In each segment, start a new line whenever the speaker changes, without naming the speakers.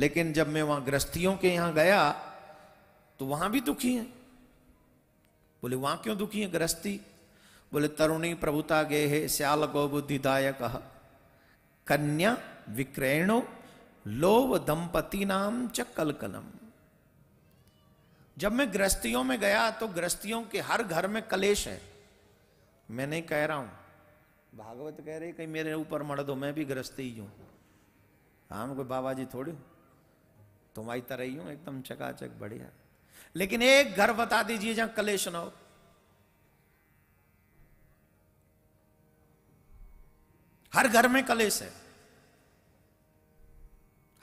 लेकिन जब मैं वहां गृहस्थियों के यहां गया तो वहां भी दुखी हैं बोले वहां क्यों दुखी हैं गृहस्थी बोले तरुणी प्रभुता गे है श्याल बुद्धिदायक कन्या विक्रयणो लोभ दंपति नाम च कलकलम जब मैं गृहस्थियों में गया तो गृहस्थियों के हर घर में कलेश है मैं नहीं कह रहा हूं भागवत कह रही कहीं मेरे ऊपर मर दो मैं भी गृहस्थी ही हूं हाँ कोई बाबा जी थोड़ी हूं तुम्हारी तरह ही हूं एकदम चकाचक बढ़िया लेकिन एक घर बता दीजिए जहां कलेश ना हो हर घर में कलेश है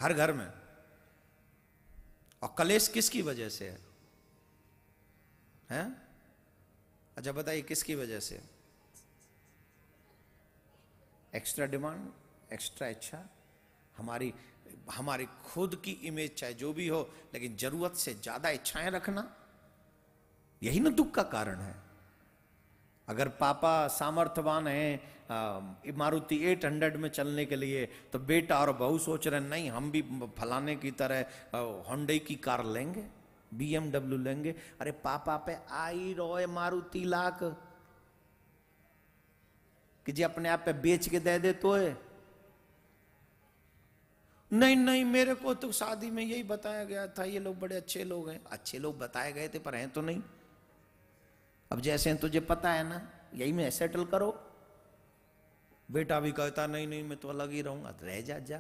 हर घर में और कलेश किसकी वजह से है हैं? अच्छा बताइए किसकी वजह से एक्स्ट्रा डिमांड एक्स्ट्रा इच्छा हमारी हमारी खुद की इमेज चाहे जो भी हो लेकिन जरूरत से ज्यादा इच्छाएं रखना यही ना दुख का कारण है अगर पापा सामर्थ्यवान है मारुति 800 में चलने के लिए तो बेटा और बहू सोच रहे नहीं हम भी फलाने की तरह होंडे की कार लेंगे बीएमडब्ल्यू लेंगे अरे पापा पे आई रोए मारुति लाख कि जी अपने आप पे बेच के दे दे तो है नहीं नहीं मेरे को तो शादी में यही बताया गया था ये लोग बड़े अच्छे लोग हैं अच्छे लोग बताए गए थे पर हैं तो नहीं अब जैसे हैं तुझे पता है ना यही में सेटल करो बेटा भी कहता नहीं नहीं मैं तो अलग ही रहूंगा रह जा जा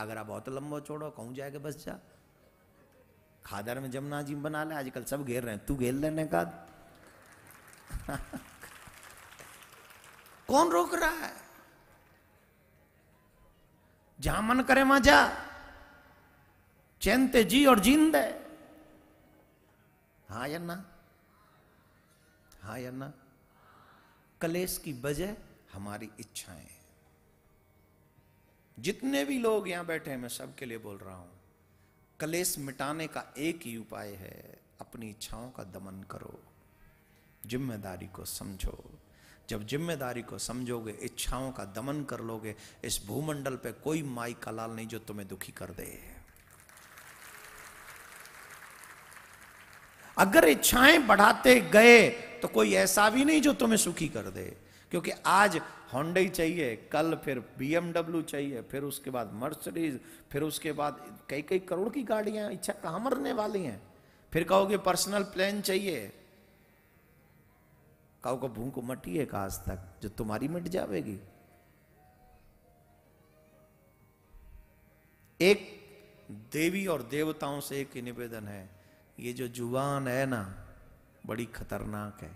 आगरा बहुत लंबा छोड़ो कहूं जाएगा बस जा खादर में जमुना जी बना ले आजकल सब घेर रहे हैं तू घेर लेने का कौन रोक रहा है जहां मन करे वहां जा चैनते जी और जींद है हाँ या ना हाँ या ना कलेश की वजह हमारी इच्छाएं जितने भी लोग यहां बैठे हैं मैं सबके लिए बोल रहा हूं कलेश मिटाने का एक ही उपाय है अपनी इच्छाओं का दमन करो जिम्मेदारी को समझो जब जिम्मेदारी को समझोगे इच्छाओं का दमन कर लोगे इस भूमंडल पे कोई माई का लाल नहीं जो तुम्हें दुखी कर दे अगर इच्छाएं बढ़ाते गए तो कोई ऐसा भी नहीं जो तुम्हें सुखी कर दे क्योंकि आज होंडे चाहिए कल फिर बीएमडब्ल्यू चाहिए फिर उसके बाद मर्सडीज फिर उसके बाद कई कई करोड़ की गाड़ियां इच्छा कहा मरने वाली हैं फिर कहोगे पर्सनल प्लेन चाहिए काउ का भूख मटी है आज तक जो तुम्हारी मिट जाएगी एक देवी और देवताओं से एक निवेदन है ये जो जुबान है ना बड़ी खतरनाक है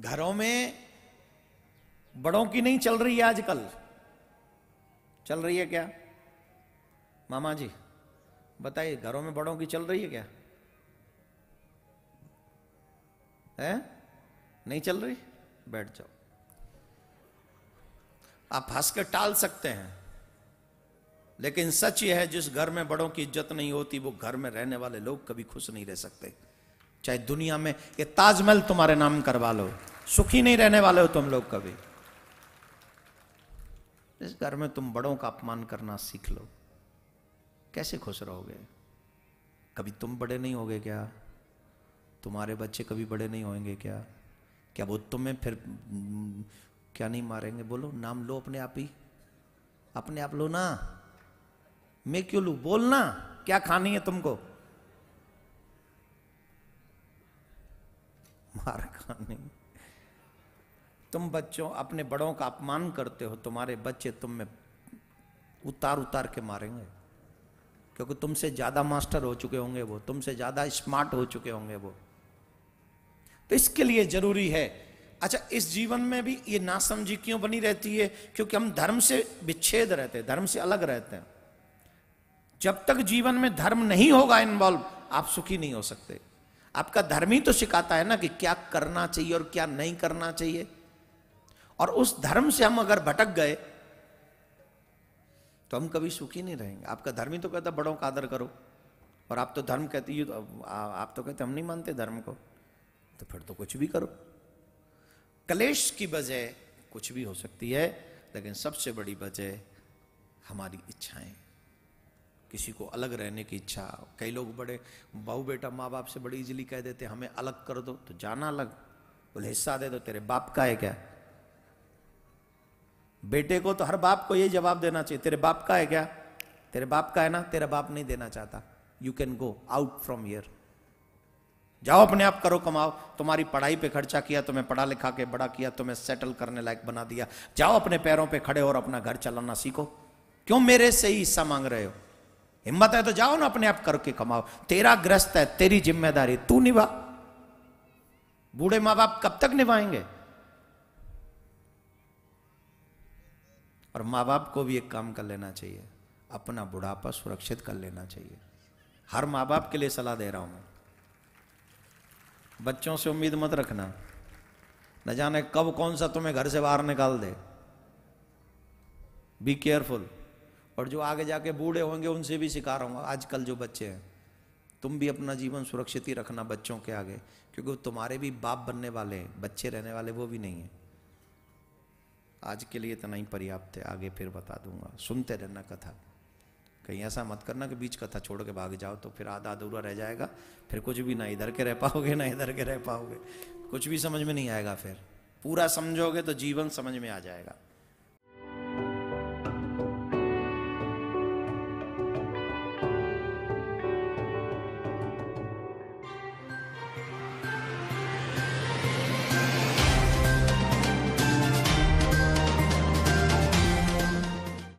घरों में बड़ों की नहीं चल रही है आजकल चल रही है क्या मामा जी बताइए घरों में बड़ों की चल रही है क्या है नहीं चल रही बैठ जाओ आप हंस के टाल सकते हैं लेकिन सच यह है जिस घर में बड़ों की इज्जत नहीं होती वो घर में रहने वाले लोग कभी खुश नहीं रह सकते चाहे दुनिया में ये ताजमहल तुम्हारे नाम करवा लो सुखी नहीं रहने वाले हो तुम लोग कभी इस घर में तुम बड़ों का अपमान करना सीख लो कैसे खुश रहोगे कभी तुम बड़े नहीं होगे क्या तुम्हारे बच्चे कभी बड़े नहीं होंगे क्या क्या वो तुम्हें फिर क्या नहीं मारेंगे बोलो नाम लो अपने आप ही अपने आप लो ना मैं क्यों लू बोलना क्या खानी है तुमको मार खानी तुम बच्चों अपने बड़ों का अपमान करते हो तुम्हारे बच्चे तुम में उतार उतार के मारेंगे क्योंकि तुमसे ज़्यादा मास्टर हो चुके होंगे वो तुमसे ज़्यादा स्मार्ट हो चुके होंगे वो तो इसके लिए जरूरी है अच्छा इस जीवन में भी ये नासमझी क्यों बनी रहती है क्योंकि हम धर्म से विच्छेद रहते हैं धर्म से अलग रहते हैं जब तक जीवन में धर्म नहीं होगा इन्वॉल्व आप सुखी नहीं हो सकते आपका धर्म ही तो सिखाता है ना कि क्या करना चाहिए और क्या नहीं करना चाहिए और उस धर्म से हम अगर भटक गए तो हम कभी सुखी नहीं रहेंगे आपका धर्म ही तो कहता बड़ों का आदर करो और आप तो धर्म कहते तो, आप तो कहते हम नहीं मानते धर्म को तो फिर तो कुछ भी करो कलेश की वजह कुछ भी हो सकती है लेकिन सबसे बड़ी वजह हमारी इच्छाएं किसी को अलग रहने की इच्छा कई लोग बड़े बहू बेटा माँ बाप से बड़ी इजीली कह देते हमें अलग कर दो तो जाना अलग बोले हिस्सा दे दो तेरे बाप का है क्या बेटे को तो हर बाप को यही जवाब देना चाहिए तेरे बाप का है क्या तेरे बाप का है ना तेरा बाप नहीं देना चाहता you can go out from here जाओ अपने आप करो कमाओ तुम्हारी पढ़ाई पे खर्चा किया तुम्हें पढ़ा लिखा के बड़ा किया तुम्हें सेटल करने लायक बना दिया जाओ अपने पैरों पे खड़े हो और अपना घर चलाना सीखो क्यों मेरे से ही हिस्सा मांग रहे हो हिम्मत है तो जाओ ना अपने आप करके कमाओ तेरा ग्रस्त है तेरी जिम्मेदारी तू निभा बूढ़े माँ बाप कब तक निभाएंगे और माँ बाप को भी एक काम कर लेना चाहिए अपना बुढ़ापा सुरक्षित कर लेना चाहिए हर माँ बाप के लिए सलाह दे रहा हूं मैं बच्चों से उम्मीद मत रखना न जाने कब कौन सा तुम्हें घर से बाहर निकाल दे बी केयरफुल और जो आगे जाके बूढ़े होंगे उनसे भी सिखा रहा हूँ आजकल जो बच्चे हैं तुम भी अपना जीवन सुरक्षित ही रखना बच्चों के आगे क्योंकि तुम्हारे भी बाप बनने वाले हैं बच्चे रहने वाले वो भी नहीं है आज के लिए इतना ही पर्याप्त है आगे फिर बता दूंगा सुनते रहना कथा कहीं ऐसा मत करना कि बीच कथा छोड़ के भाग जाओ तो फिर आधा अधूरा रह जाएगा फिर कुछ भी ना इधर के रह पाओगे ना इधर के रह पाओगे कुछ भी समझ में नहीं आएगा फिर पूरा समझोगे तो जीवन समझ में आ जाएगा